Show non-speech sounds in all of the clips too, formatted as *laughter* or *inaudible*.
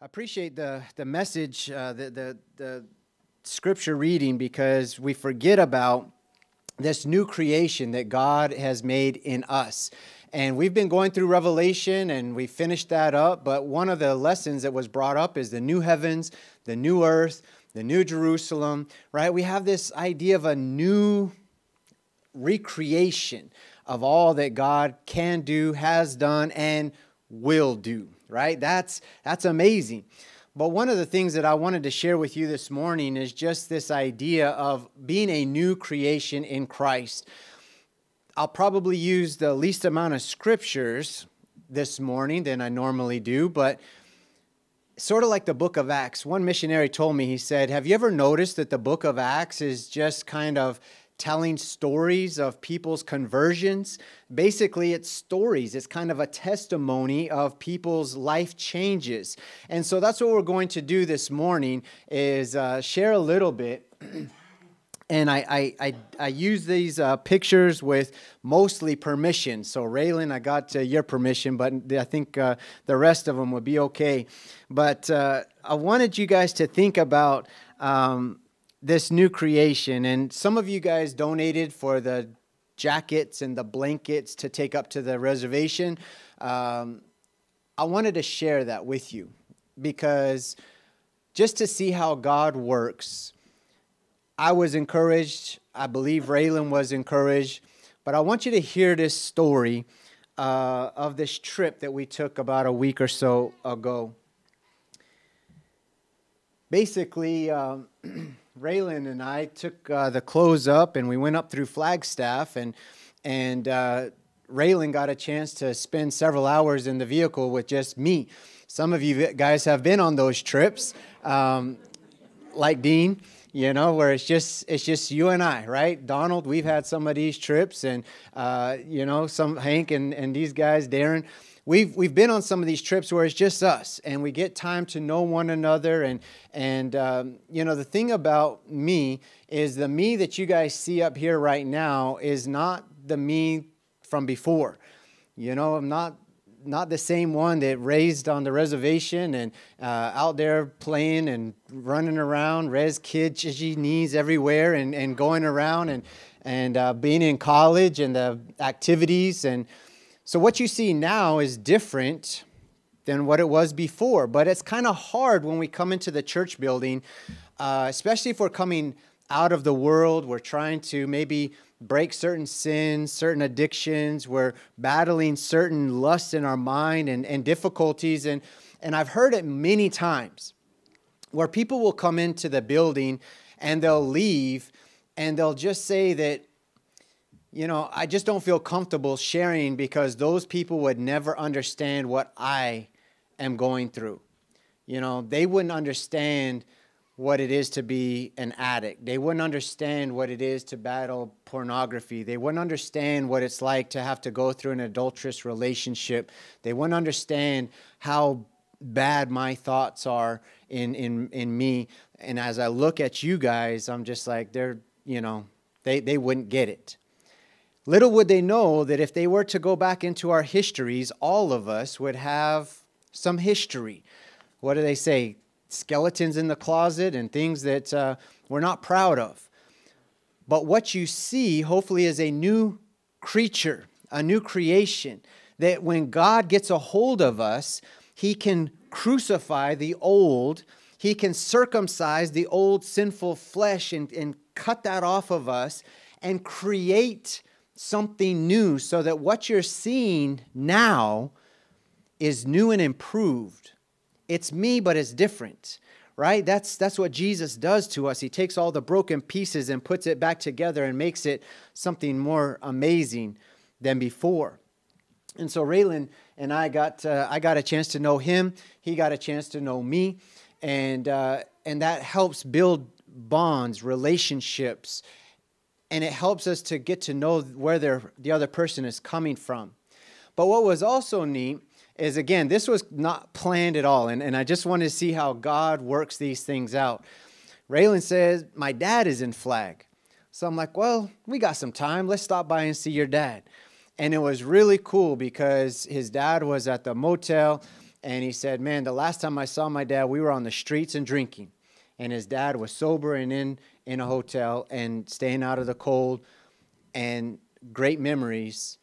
I appreciate the the message, uh, the, the the scripture reading, because we forget about this new creation that God has made in us. And we've been going through Revelation and we finished that up. But one of the lessons that was brought up is the new heavens, the new earth, the new Jerusalem, right? We have this idea of a new recreation of all that God can do, has done, and will do right? That's that's amazing. But one of the things that I wanted to share with you this morning is just this idea of being a new creation in Christ. I'll probably use the least amount of scriptures this morning than I normally do, but sort of like the book of Acts. One missionary told me, he said, Have you ever noticed that the book of Acts is just kind of telling stories of people's conversions. Basically, it's stories, it's kind of a testimony of people's life changes. And so that's what we're going to do this morning is uh, share a little bit. *clears throat* and I, I, I, I, use these uh, pictures with mostly permission. So, Raylan, I got uh, your permission, but I think uh, the rest of them would be okay. But uh, I wanted you guys to think about um, this new creation, and some of you guys donated for the jackets and the blankets to take up to the reservation. Um, I wanted to share that with you because just to see how God works, I was encouraged. I believe Raylan was encouraged. But I want you to hear this story uh, of this trip that we took about a week or so ago. Basically, um, *clears throat* Raylan and I took uh, the clothes up and we went up through Flagstaff and and uh, Raylan got a chance to spend several hours in the vehicle with just me. Some of you guys have been on those trips, um, like Dean you know, where it's just it's just you and I, right? Donald, we've had some of these trips, and uh, you know, some Hank and and these guys, Darren. We've, we've been on some of these trips where it's just us and we get time to know one another and and um, you know the thing about me is the me that you guys see up here right now is not the me from before you know i'm not not the same one that raised on the reservation and uh, out there playing and running around, res kids, chigi knees everywhere and, and going around and, and uh, being in college and the activities. And so what you see now is different than what it was before. But it's kind of hard when we come into the church building, uh, especially if we're coming out of the world, we're trying to maybe – break certain sins, certain addictions. We're battling certain lusts in our mind and, and difficulties. And, and I've heard it many times where people will come into the building and they'll leave and they'll just say that, you know, I just don't feel comfortable sharing because those people would never understand what I am going through. You know, they wouldn't understand what it is to be an addict. They wouldn't understand what it is to battle pornography. They wouldn't understand what it's like to have to go through an adulterous relationship. They wouldn't understand how bad my thoughts are in in in me. And as I look at you guys, I'm just like they're, you know, they they wouldn't get it. Little would they know that if they were to go back into our histories, all of us would have some history. What do they say? skeletons in the closet and things that uh, we're not proud of. But what you see, hopefully, is a new creature, a new creation, that when God gets a hold of us, he can crucify the old, he can circumcise the old sinful flesh and, and cut that off of us and create something new so that what you're seeing now is new and improved it's me, but it's different right that's that's what jesus does to us he takes all the broken pieces and puts it back together and makes it something more amazing than before and so raylan and i got uh, i got a chance to know him he got a chance to know me and uh, and that helps build bonds relationships and it helps us to get to know where the other person is coming from but what was also neat is again, this was not planned at all. And, and I just wanted to see how God works these things out. Raylan says, My dad is in flag. So I'm like, Well, we got some time. Let's stop by and see your dad. And it was really cool because his dad was at the motel and he said, Man, the last time I saw my dad, we were on the streets and drinking. And his dad was sober and in, in a hotel and staying out of the cold and great memories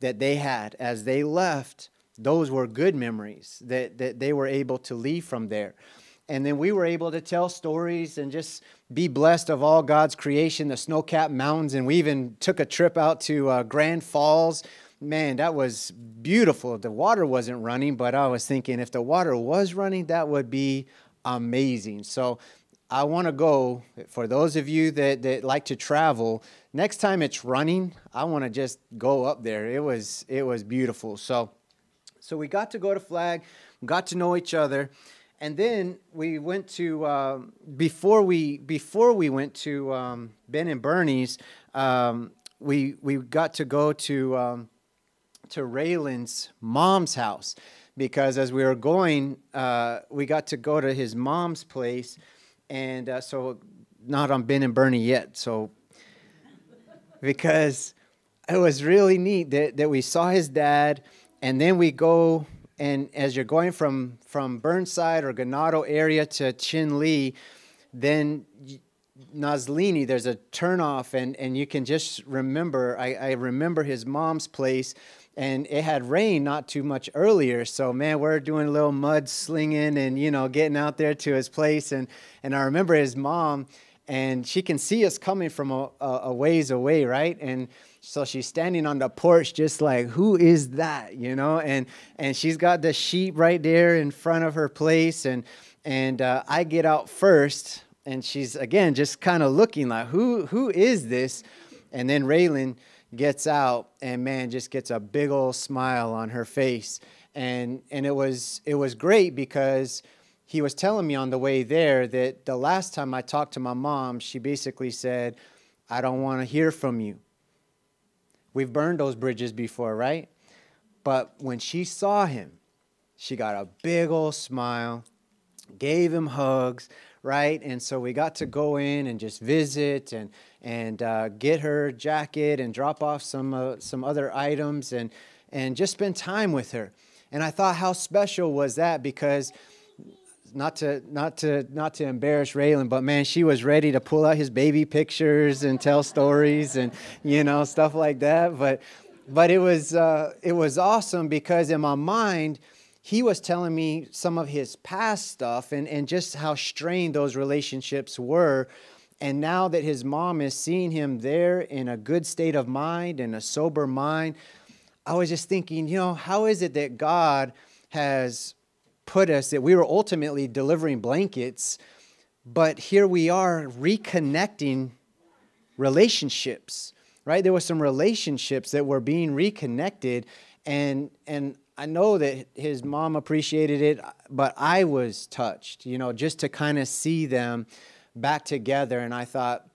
that they had as they left those were good memories that, that they were able to leave from there. And then we were able to tell stories and just be blessed of all God's creation, the snow capped mountains. And we even took a trip out to uh, Grand Falls. Man, that was beautiful. The water wasn't running, but I was thinking if the water was running, that would be amazing. So I want to go, for those of you that, that like to travel, next time it's running, I want to just go up there. It was, it was beautiful. So, so we got to go to Flag, got to know each other, and then we went to uh, before we before we went to um, Ben and Bernie's. Um, we we got to go to um, to Raylan's mom's house because as we were going, uh, we got to go to his mom's place, and uh, so not on Ben and Bernie yet. So because it was really neat that that we saw his dad and then we go and as you're going from from Burnside or Ganado area to Chin Lee, then Naslini, there's a turnoff, and and you can just remember. I, I remember his mom's place, and it had rained not too much earlier. So man, we're doing a little mud slinging and you know getting out there to his place, and and I remember his mom, and she can see us coming from a, a ways away, right? And so she's standing on the porch, just like, who is that? You know, and and she's got the sheep right there in front of her place, and and uh, I get out first, and she's again just kind of looking like, who who is this? And then Raylan gets out, and man, just gets a big old smile on her face, and and it was it was great because he was telling me on the way there that the last time I talked to my mom, she basically said, I don't want to hear from you. We've burned those bridges before, right? But when she saw him, she got a big old smile, gave him hugs, right? And so we got to go in and just visit and and uh, get her jacket and drop off some uh, some other items and and just spend time with her. And I thought how special was that because not to not to not to embarrass Raylan, but man, she was ready to pull out his baby pictures and tell stories and you know stuff like that. But but it was uh, it was awesome because in my mind he was telling me some of his past stuff and and just how strained those relationships were. And now that his mom is seeing him there in a good state of mind and a sober mind, I was just thinking, you know, how is it that God has put us that we were ultimately delivering blankets, but here we are reconnecting relationships, right? There were some relationships that were being reconnected, and and I know that his mom appreciated it, but I was touched, you know, just to kind of see them back together, and I thought,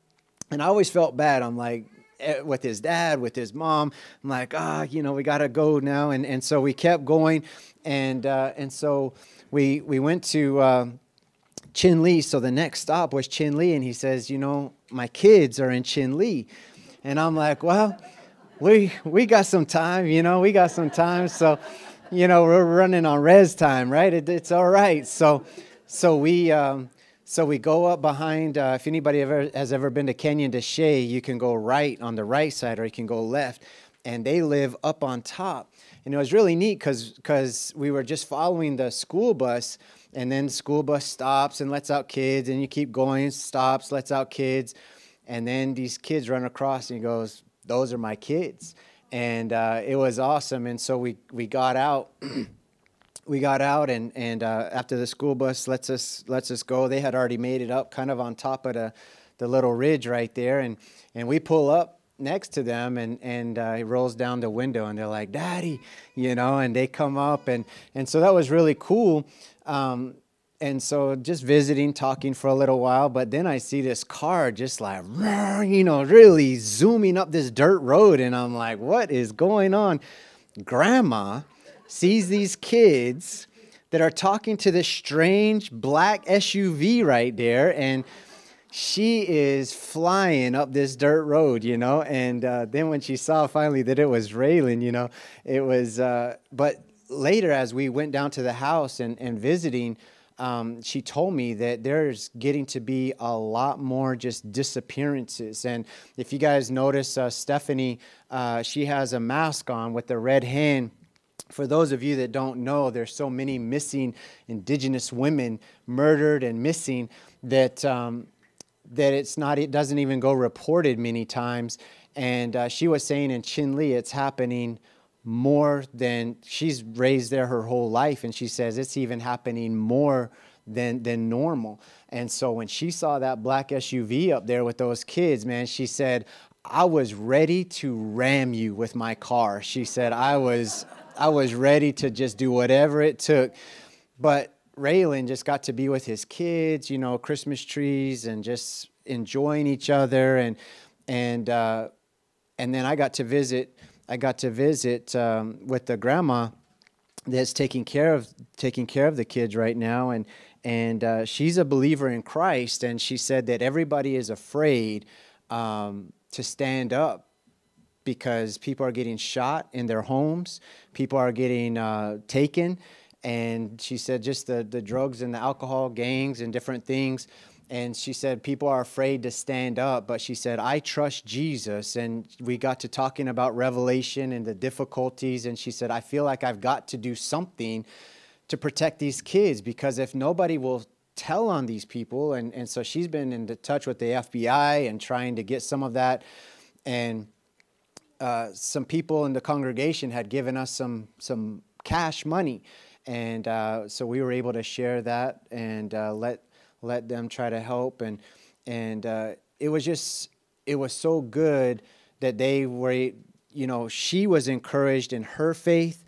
and I always felt bad. I'm like, Eh, with his dad, with his mom. I'm like, ah, oh, you know, we gotta go now, and and so we kept going, and uh, and so we we went to. Um, Chin Lee. So the next stop was Chin Lee, and he says, "You know, my kids are in Chin Lee," and I'm like, "Well, we we got some time, you know, we got some time." So, you know, we're running on res time, right? It, it's all right. So, so we um, so we go up behind, uh, if anybody ever has ever been to Canyon de Chelly, you can go right on the right side or you can go left. And they live up on top. And it was really neat because we were just following the school bus and then school bus stops and lets out kids and you keep going, stops, lets out kids. And then these kids run across and he goes, those are my kids. And uh, it was awesome. And so we, we got out *clears throat* we got out and and uh, after the school bus lets us lets us go, they had already made it up kind of on top of the the little ridge right there, and and we pull up next to them and and uh, he rolls down the window and they're like daddy you know and they come up and and so that was really cool um, and so just visiting, talking for a little while, but then I see this car just like, *laughs* you know, really zooming up this dirt road. And I'm like, what is going on? Grandma sees these kids that are talking to this strange black SUV right there, and she is flying up this dirt road, you know. And uh, then when she saw finally that it was Raylan, you know, it was. Uh, but later, as we went down to the house and, and visiting, um, she told me that there's getting to be a lot more just disappearances. And if you guys notice, uh, Stephanie, uh, she has a mask on with the red hand for those of you that don't know, there's so many missing indigenous women murdered and missing that um, that it's not it doesn't even go reported many times. And uh, she was saying in Chinle, it's happening more than she's raised there her whole life, and she says it's even happening more than than normal. And so when she saw that black SUV up there with those kids, man, she said, I was ready to ram you with my car. She said, I was I was ready to just do whatever it took. But Raylan just got to be with his kids, you know, Christmas trees and just enjoying each other and and uh, and then I got to visit. I got to visit um, with the grandma that's taking care of taking care of the kids right now, and and uh, she's a believer in Christ, and she said that everybody is afraid um, to stand up because people are getting shot in their homes, people are getting uh, taken. And she said just the, the drugs and the alcohol, gangs, and different things. And she said, people are afraid to stand up. But she said, I trust Jesus. And we got to talking about revelation and the difficulties. And she said, I feel like I've got to do something to protect these kids because if nobody will tell on these people, and, and so she's been in touch with the FBI and trying to get some of that. And uh, some people in the congregation had given us some some cash money, and uh, so we were able to share that and uh, let let them try to help and and uh, it was just it was so good that they were you know she was encouraged in her faith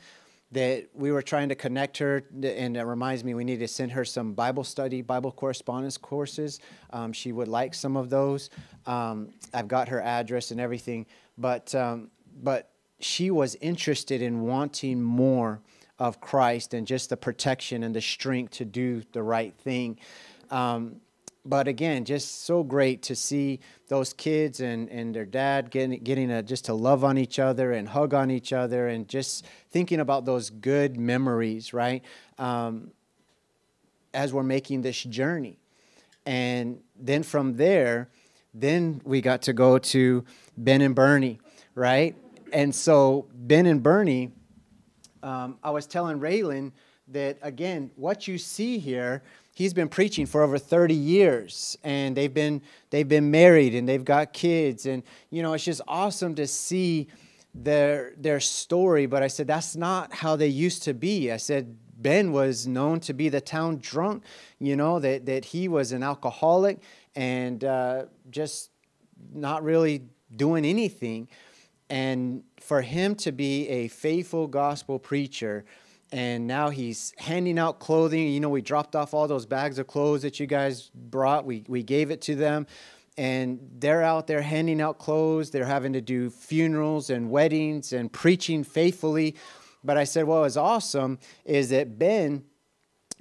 that we were trying to connect her, and it reminds me we need to send her some Bible study, Bible correspondence courses. Um, she would like some of those. Um, I've got her address and everything, but um, but she was interested in wanting more of Christ and just the protection and the strength to do the right thing. Um, but again, just so great to see those kids and, and their dad getting, getting a, just to love on each other and hug on each other and just thinking about those good memories, right? Um, as we're making this journey. And then from there, then we got to go to Ben and Bernie, right? And so Ben and Bernie, um, I was telling Raylan that again, what you see here he's been preaching for over 30 years and they've been they've been married and they've got kids and you know it's just awesome to see their their story but i said that's not how they used to be i said ben was known to be the town drunk you know that that he was an alcoholic and uh, just not really doing anything and for him to be a faithful gospel preacher and now he's handing out clothing. You know, we dropped off all those bags of clothes that you guys brought. We we gave it to them, and they're out there handing out clothes. They're having to do funerals and weddings and preaching faithfully. But I said, well, was awesome is that Ben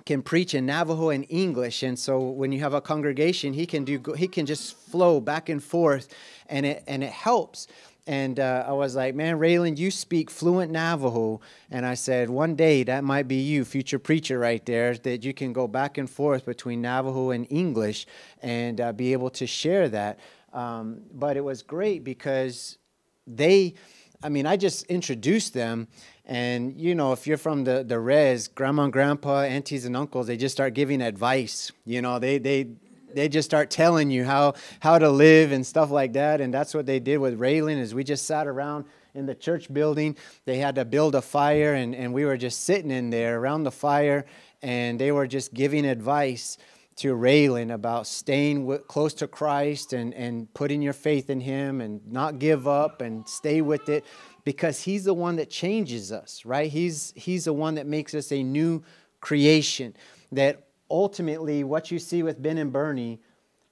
can preach in Navajo and English, and so when you have a congregation, he can do he can just flow back and forth, and it and it helps and uh, I was like, "Man, Raylan, you speak fluent Navajo." And I said, "One day that might be you, future preacher, right there. That you can go back and forth between Navajo and English, and uh, be able to share that." Um, but it was great because they, I mean, I just introduced them, and you know, if you're from the the res, grandma and grandpa, aunties and uncles, they just start giving advice. You know, they they they just start telling you how how to live and stuff like that and that's what they did with railing is we just sat around in the church building they had to build a fire and, and we were just sitting in there around the fire and they were just giving advice to railing about staying w- close to christ and, and putting your faith in him and not give up and stay with it because he's the one that changes us right he's he's the one that makes us a new creation that ultimately, what you see with Ben and Bernie,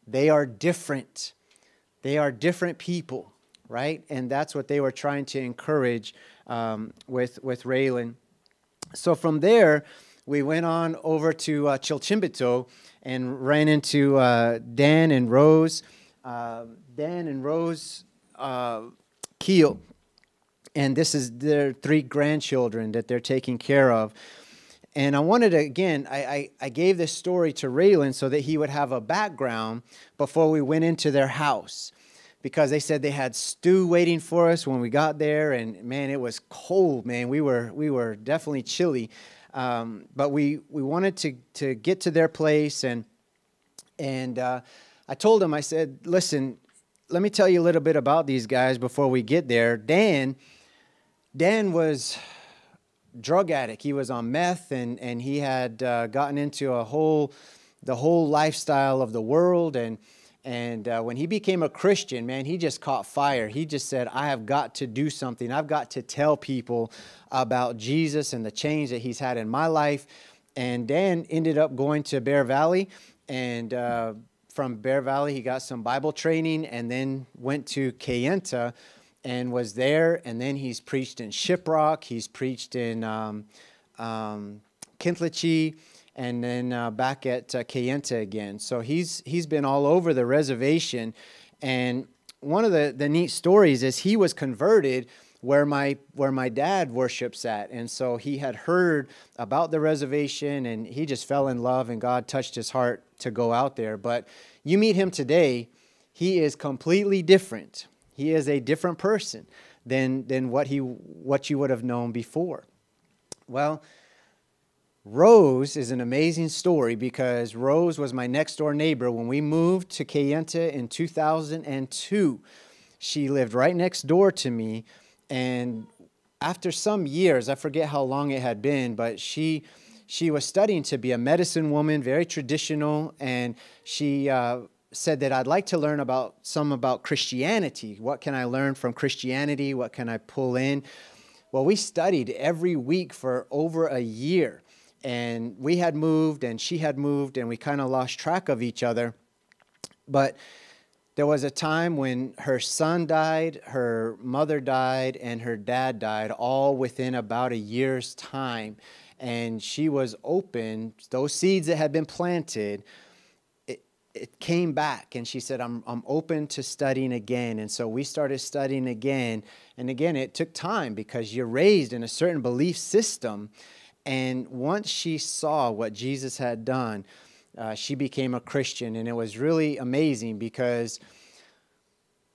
they are different. They are different people, right? And that's what they were trying to encourage um, with, with Raylan. So from there, we went on over to uh, Chilchimbito and ran into uh, Dan and Rose, uh, Dan and Rose uh, Keel. And this is their three grandchildren that they're taking care of. And I wanted to, again, I, I, I, gave this story to Raylan so that he would have a background before we went into their house because they said they had stew waiting for us when we got there. And man, it was cold, man. We were, we were definitely chilly. Um, but we, we wanted to, to get to their place. And, and uh, I told them, I said, listen, let me tell you a little bit about these guys before we get there. Dan, Dan was drug addict. He was on meth and, and he had uh, gotten into a whole, the whole lifestyle of the world. And, and uh, when he became a Christian, man, he just caught fire. He just said, I have got to do something. I've got to tell people about Jesus and the change that he's had in my life. And Dan ended up going to Bear Valley. And uh, from Bear Valley, he got some Bible training and then went to Kayenta and was there. And then he's preached in Shiprock. He's preached in um, um and then uh, back at uh, Kayenta again. So he's he's been all over the reservation. And one of the, the neat stories is he was converted where my where my dad worships at and so he had heard about the reservation and he just fell in love and God touched his heart to go out there but you meet him today he is completely different he is a different person than, than what, he, what you would have known before. Well, Rose is an amazing story because Rose was my next door neighbor when we moved to Cayenta in 2002. She lived right next door to me, and after some years, I forget how long it had been, but she she was studying to be a medicine woman, very traditional, and she uh, said that I'd like to learn about some about Christianity. What can I learn from Christianity? What can I pull in? Well, we studied every week for over a year, and we had moved and she had moved, and we kind of lost track of each other. But there was a time when her son died, her mother died, and her dad died, all within about a year's time. And she was open, those seeds that had been planted it came back and she said, I'm, I'm open to studying again. And so we started studying again. And again, it took time because you're raised in a certain belief system. And once she saw what Jesus had done, uh, she became a Christian. And it was really amazing because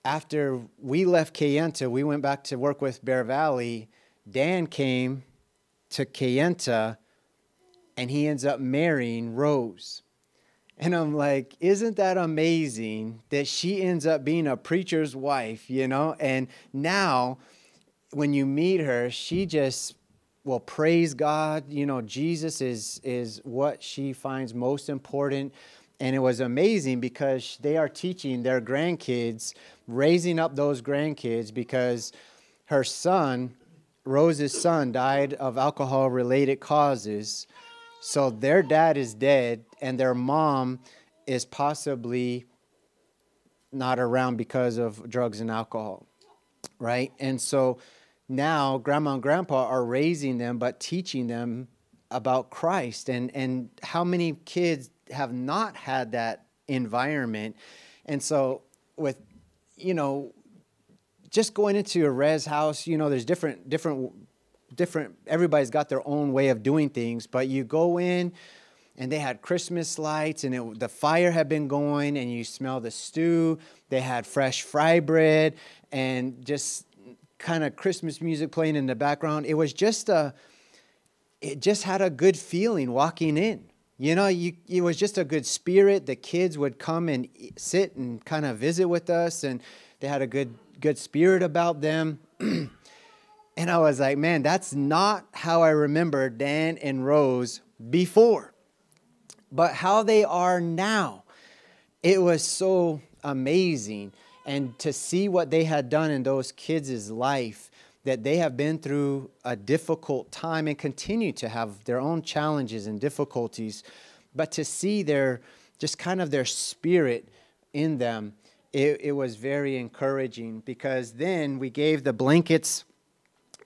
after we left Kayenta, we went back to work with Bear Valley. Dan came to Kayenta and he ends up marrying Rose. And I'm like, isn't that amazing that she ends up being a preacher's wife, you know? And now when you meet her, she just well praise God, you know, Jesus is is what she finds most important. And it was amazing because they are teaching their grandkids, raising up those grandkids because her son, Rose's son, died of alcohol related causes. So their dad is dead, and their mom is possibly not around because of drugs and alcohol, right? And so now grandma and grandpa are raising them, but teaching them about Christ. And, and how many kids have not had that environment? And so, with, you know, just going into a res house, you know, there's different different different, everybody's got their own way of doing things, but you go in and they had Christmas lights and it, the fire had been going and you smell the stew. They had fresh fry bread and just kind of Christmas music playing in the background. It was just a, it just had a good feeling walking in. You know, you, it was just a good spirit. The kids would come and sit and kind of visit with us, and they had a good good spirit about them. *clears throat* And I was like, man, that's not how I remember Dan and Rose before, but how they are now. It was so amazing. And to see what they had done in those kids' life, that they have been through a difficult time and continue to have their own challenges and difficulties, but to see their just kind of their spirit in them, it, it was very encouraging because then we gave the blankets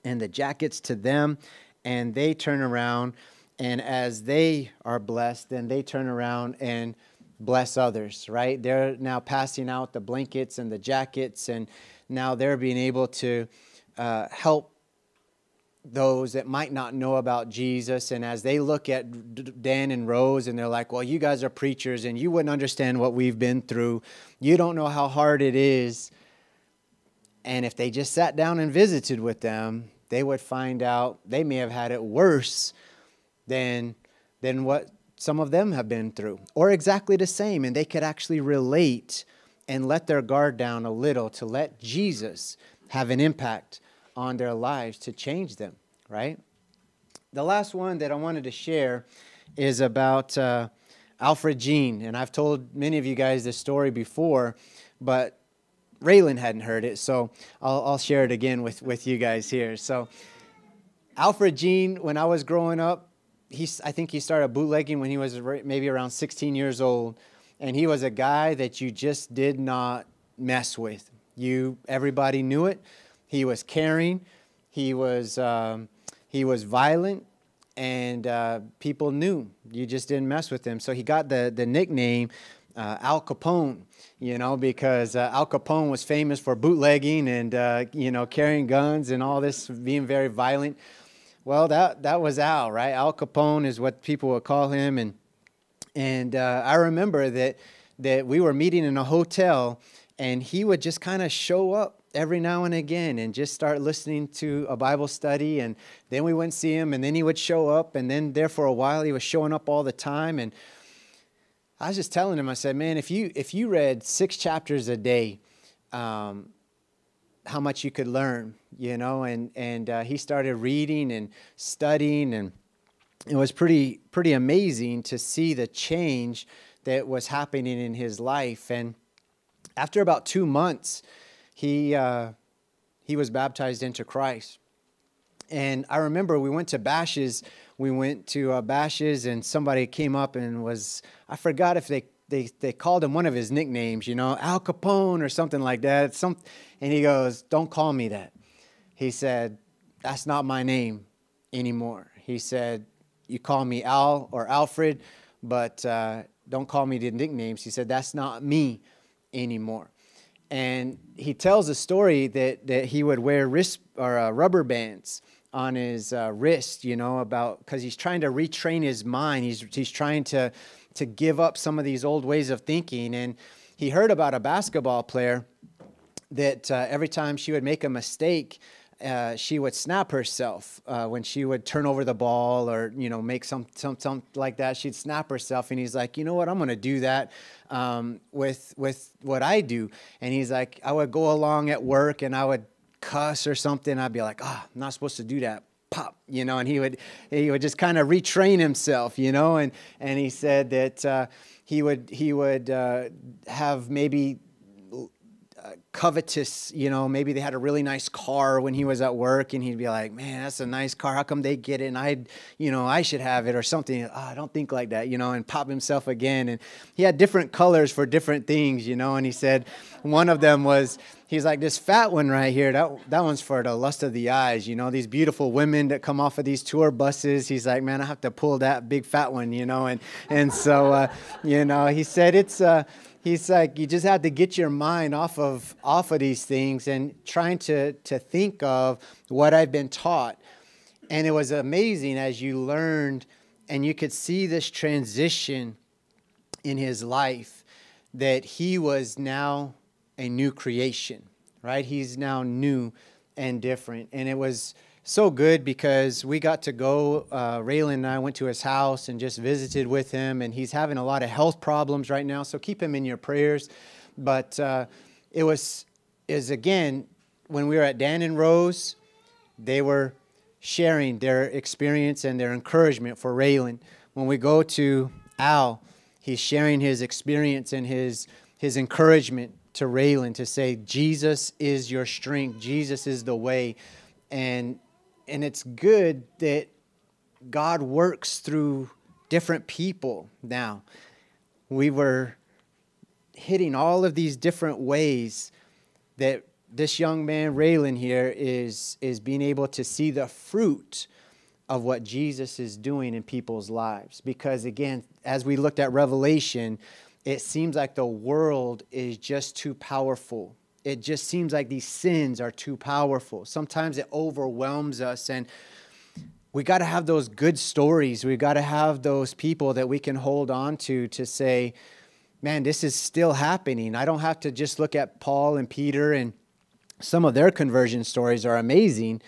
and the jackets to them, and they turn around, and as they are blessed, then they turn around and bless others, right? They're now passing out the blankets and the jackets, and now they're being able to uh, help those that might not know about Jesus. And as they look at Dan and Rose, and they're like, Well, you guys are preachers, and you wouldn't understand what we've been through. You don't know how hard it is. And if they just sat down and visited with them, they would find out they may have had it worse than, than what some of them have been through, or exactly the same, and they could actually relate and let their guard down a little to let Jesus have an impact on their lives to change them, right? The last one that I wanted to share is about uh, Alfred Jean, and I've told many of you guys this story before, but Raylan hadn't heard it, so I'll, I'll share it again with, with you guys here. So, Alfred Jean, when I was growing up, he, I think he started bootlegging when he was maybe around 16 years old. And he was a guy that you just did not mess with. You, everybody knew it. He was caring. He was, um, he was violent. And uh, people knew you just didn't mess with him. So he got the, the nickname uh, Al Capone you know, because uh, Al Capone was famous for bootlegging and, uh, you know, carrying guns and all this, being very violent. Well, that, that was Al, right? Al Capone is what people would call him. And, and uh, I remember that, that we were meeting in a hotel and he would just kind of show up every now and again and just start listening to a Bible study. And then we wouldn't see him and then he would show up. And then there for a while, he was showing up all the time. And, I was just telling him, I said, man, if you if you read six chapters a day, um, how much you could learn, you know. And and uh, he started reading and studying, and it was pretty pretty amazing to see the change that was happening in his life. And after about two months, he uh, he was baptized into Christ. And I remember we went to Bash's we went to uh, Bashes and somebody came up and was, I forgot if they, they, they called him one of his nicknames, you know, Al Capone or something like that. Some, and he goes, Don't call me that. He said, That's not my name anymore. He said, You call me Al or Alfred, but uh, don't call me the nicknames. He said, That's not me anymore and he tells a story that, that he would wear wrist or uh, rubber bands on his uh, wrist, you know, about because he's trying to retrain his mind. He's he's trying to to give up some of these old ways of thinking. And he heard about a basketball player that uh, every time she would make a mistake, uh, she would snap herself uh, when she would turn over the ball or you know make some some something like that. She'd snap herself, and he's like, you know what, I'm gonna do that um, with with what I do. And he's like, I would go along at work and I would cuss or something, I'd be like, ah, oh, I'm not supposed to do that. Pop, you know, and he would he would just kind of retrain himself, you know, and and he said that uh, he would he would uh, have maybe covetous, you know, maybe they had a really nice car when he was at work and he'd be like, man, that's a nice car. How come they get it? And I, you know, I should have it or something. Oh, I don't think like that, you know, and pop himself again. And he had different colors for different things, you know, and he said one of them was, he's like this fat one right here that, that one's for the lust of the eyes you know these beautiful women that come off of these tour buses he's like man i have to pull that big fat one you know and and so uh, you know he said it's uh, he's like you just have to get your mind off of off of these things and trying to to think of what I've been taught. And it was amazing as you learned and you could see this transition in his life that he was now a new creation, right? He's now new and different. And it was so good because we got to go. Uh, Raylan and I went to his house and just visited with him, and he's having a lot of health problems right now. So keep him in your prayers. But uh, it was is again when we were at Dan and Rose, they were sharing their experience and their encouragement for Raylan. When we go to Al, he's sharing his experience and his his encouragement to Raylan to say Jesus is your strength, Jesus is the way, and and it's good that God works through different people now. We were hitting all of these different ways that this young man Raylan here is is being able to see the fruit of what Jesus is doing in people's lives because again as we looked at revelation it seems like the world is just too powerful it just seems like these sins are too powerful. Sometimes it overwhelms us and we got to have those good stories. We got to have those people that we can hold on to to say, man, this is still happening. I don't have to just look at Paul and Peter and some of their conversion stories are amazing.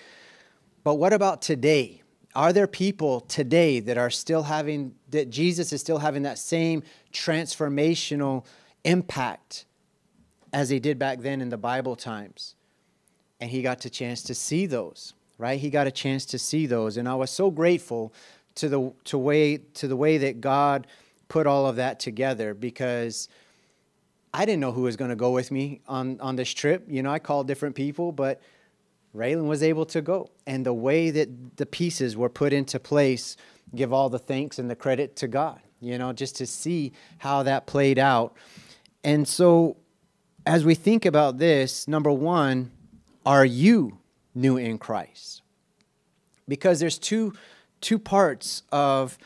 But what about today? Are there people today that are still having, that Jesus is still having that same transformational impact as he did back then in the Bible times. And he got a chance to see those, right? He got a chance to see those. And I was so grateful to the to way to the way that God put all of that together because I didn't know who was going to go with me on, on this trip. You know, I called different people, but Raylan was able to go. And the way that the pieces were put into place, give all the thanks and the credit to God, you know, just to see how that played out. And so as we think about this, number one, are you new in Christ? Because there's two, two parts of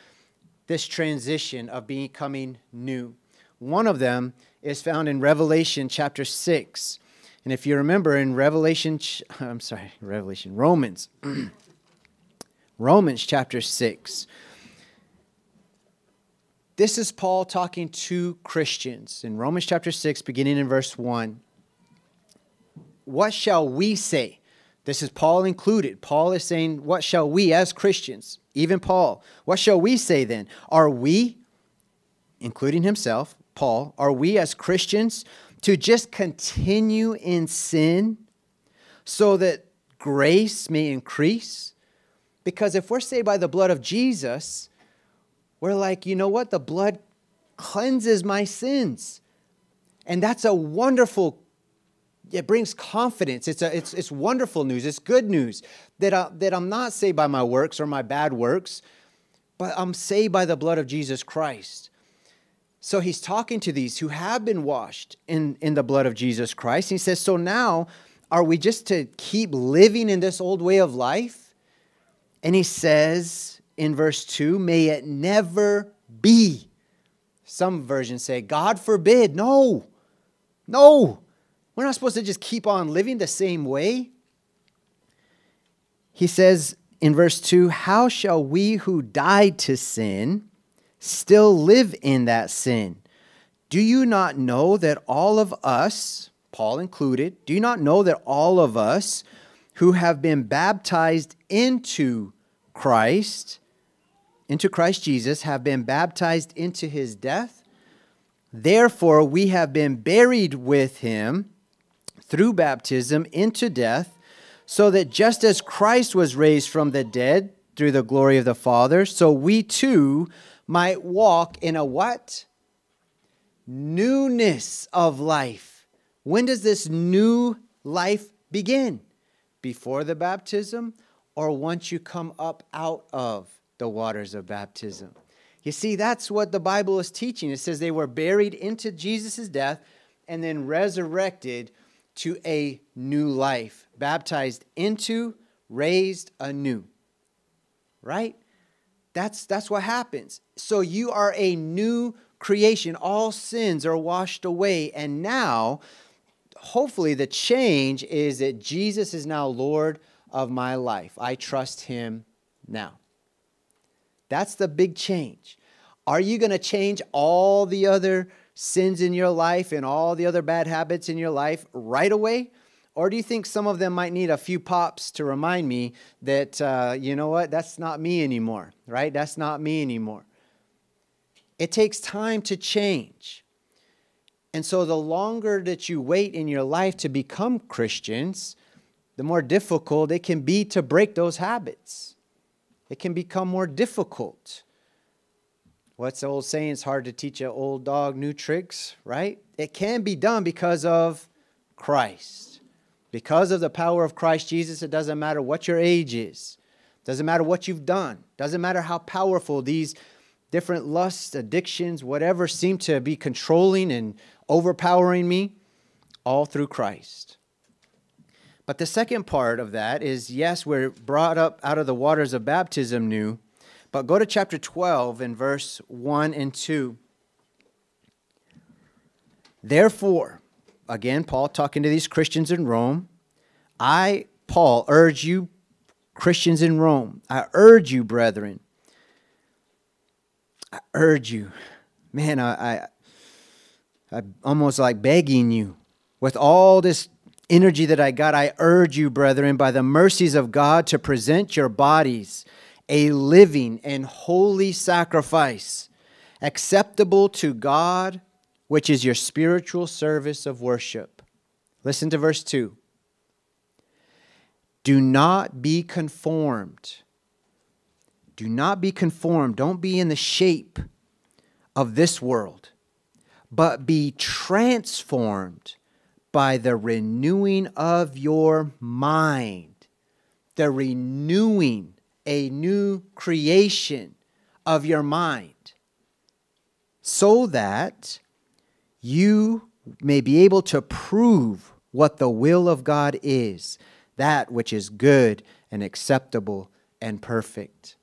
this transition of becoming new. One of them is found in Revelation chapter 6. And if you remember in Revelation, *laughs* I'm sorry, Revelation, Romans, *clears throat* Romans chapter 6, this is Paul talking to Christians in Romans chapter 6, beginning in verse 1. What shall we say? This is Paul included. Paul is saying, What shall we as Christians, even Paul, what shall we say then? Are we, including himself, Paul, are we as Christians to just continue in sin so that grace may increase? Because if we're saved by the blood of Jesus, we're like, you know what? The blood cleanses my sins. And that's a wonderful it brings confidence. It's, a, it's, it's wonderful news. It's good news that, I, uh, that I'm not saved by my works or my bad works, but I'm saved by the blood of Jesus Christ. So he's talking to these who have been washed in, in the blood of Jesus Christ. He says, So now, are we just to keep living in this old way of life? And he says, in verse 2 may it never be. Some versions say, God forbid. No, no. We're not supposed to just keep on living the same way. He says in verse 2 How shall we who died to sin still live in that sin? Do you not know that all of us, Paul included, do you not know that all of us who have been baptized into Christ into Christ Jesus, have been baptized into his death. Therefore, we have been buried with him through baptism into death, so that just as Christ was raised from the dead through the glory of the Father, so we too might walk in a what? Newness of life. When does this new life begin? Before the baptism or once you come up out of the waters of baptism. You see, that's what the Bible is teaching. It says they were buried into Jesus' death and then resurrected to a new life, baptized into, raised anew. Right? That's, that's what happens. So you are a new creation. All sins are washed away. And now, hopefully, the change is that Jesus is now Lord of my life. I trust him now. That's the big change. Are you going to change all the other sins in your life and all the other bad habits in your life right away? Or do you think some of them might need a few pops to remind me that, uh, you know what, that's not me anymore, right? That's not me anymore. It takes time to change. And so the longer that you wait in your life to become Christians, the more difficult it can be to break those habits it can become more difficult. What's the old saying? It's hard to teach an old dog new tricks, right? It can be done because of Christ. Because of the power of Christ Jesus, it doesn't matter what your age is, doesn't matter what you've done, doesn't matter how powerful these different lusts, addictions, whatever seem to be controlling and overpowering me, all through Christ. But the second part of that is yes, we're brought up out of the waters of baptism new, but go to chapter 12 and verse 1 and 2. Therefore, again, Paul talking to these Christians in Rome, I, Paul, urge you, Christians in Rome, I urge you, brethren, I urge you, man, I, I, i almost like begging you with all this energy that I got, I urge you, brethren, by the mercies of God, to present your bodies a living and holy sacrifice acceptable to God, which is your spiritual service of worship. Listen to verse 2. Do not be conformed. Do not be conformed. Don't be in the shape of this world, but be transformed by the renewing of your mind. The renewing, a new creation of your mind, so that you may be able to prove what the will of God is, that which is good and acceptable and perfect.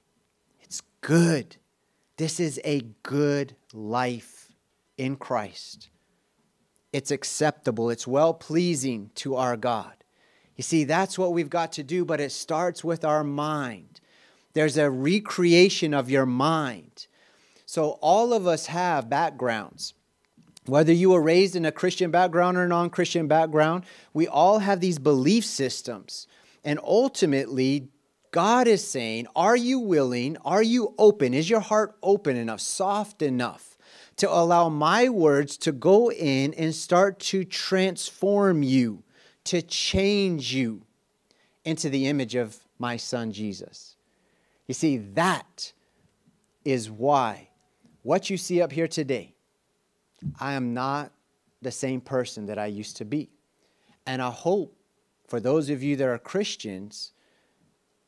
It's good. This is a good life in Christ it's acceptable, it's well pleasing to our God. You see, that's what we've got to do, but it starts with our mind. There's a recreation of your mind. So, all of us have backgrounds. Whether you were raised in a Christian background or a non Christian background, we all have these belief systems. And ultimately, God is saying, Are you willing? Are you open? Is your heart open enough, soft enough to allow my words to go in and start to transform you, to change you into the image of my son Jesus. You see, that is why what you see up here today, I am not the same person that I used to be. And I hope for those of you that are Christians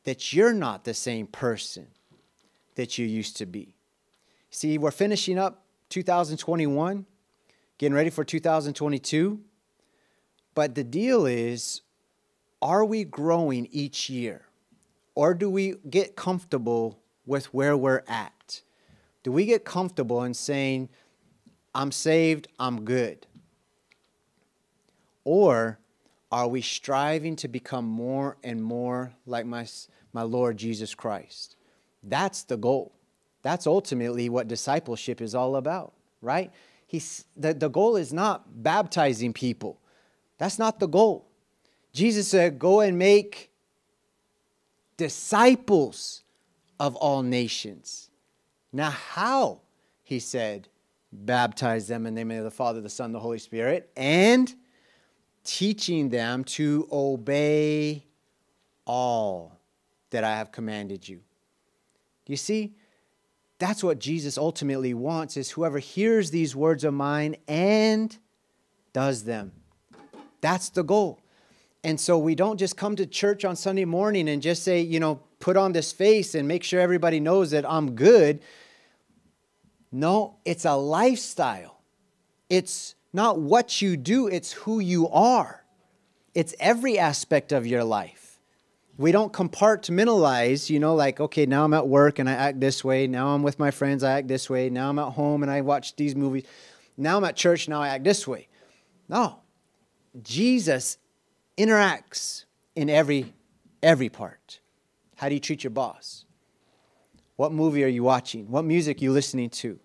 that you're not the same person that you used to be. See, we're finishing up 2021, getting ready for 2022. But the deal is, are we growing each year? Or do we get comfortable with where we're at? Do we get comfortable in saying, I'm saved, I'm good? Or are we striving to become more and more like my, my Lord Jesus Christ? That's the goal. That's ultimately what discipleship is all about, right? He's, the, the goal is not baptizing people. That's not the goal. Jesus said, Go and make disciples of all nations. Now, how? He said, Baptize them in the name of the Father, the Son, the Holy Spirit, and teaching them to obey all that I have commanded you. you see? That's what Jesus ultimately wants is whoever hears these words of mine and does them. That's the goal. And so we don't just come to church on Sunday morning and just say, you know, put on this face and make sure everybody knows that I'm good. No, it's a lifestyle. It's not what you do, it's who you are. It's every aspect of your life we don't compartmentalize, you know, like, okay, now I'm at work and I act this way. Now I'm with my friends, I act this way. Now I'm at home and I watch these movies. Now I'm at church, now I act this way. No. Jesus interacts in every every part. How do you treat your boss? What movie are you watching? What music are you listening to?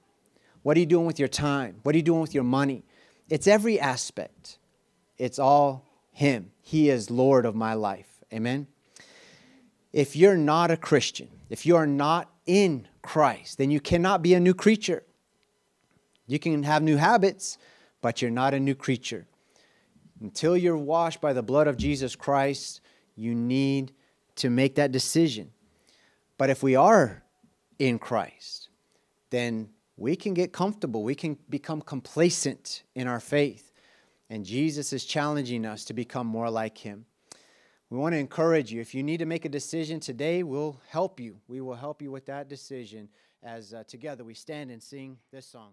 What are you doing with your time? What are you doing with your money? It's every aspect. It's all him. He is Lord of my life. Amen if you're not a Christian, if you are not in Christ, then you cannot be a new creature. You can have new habits, but you're not a new creature. Until you're washed by the blood of Jesus Christ, you need to make that decision. But if we are in Christ, then we can get comfortable. We can become complacent in our faith. And Jesus is challenging us to become more like him. We want to encourage you. If you need to make a decision today, we'll help you. We will help you with that decision as uh, together we stand and sing this song.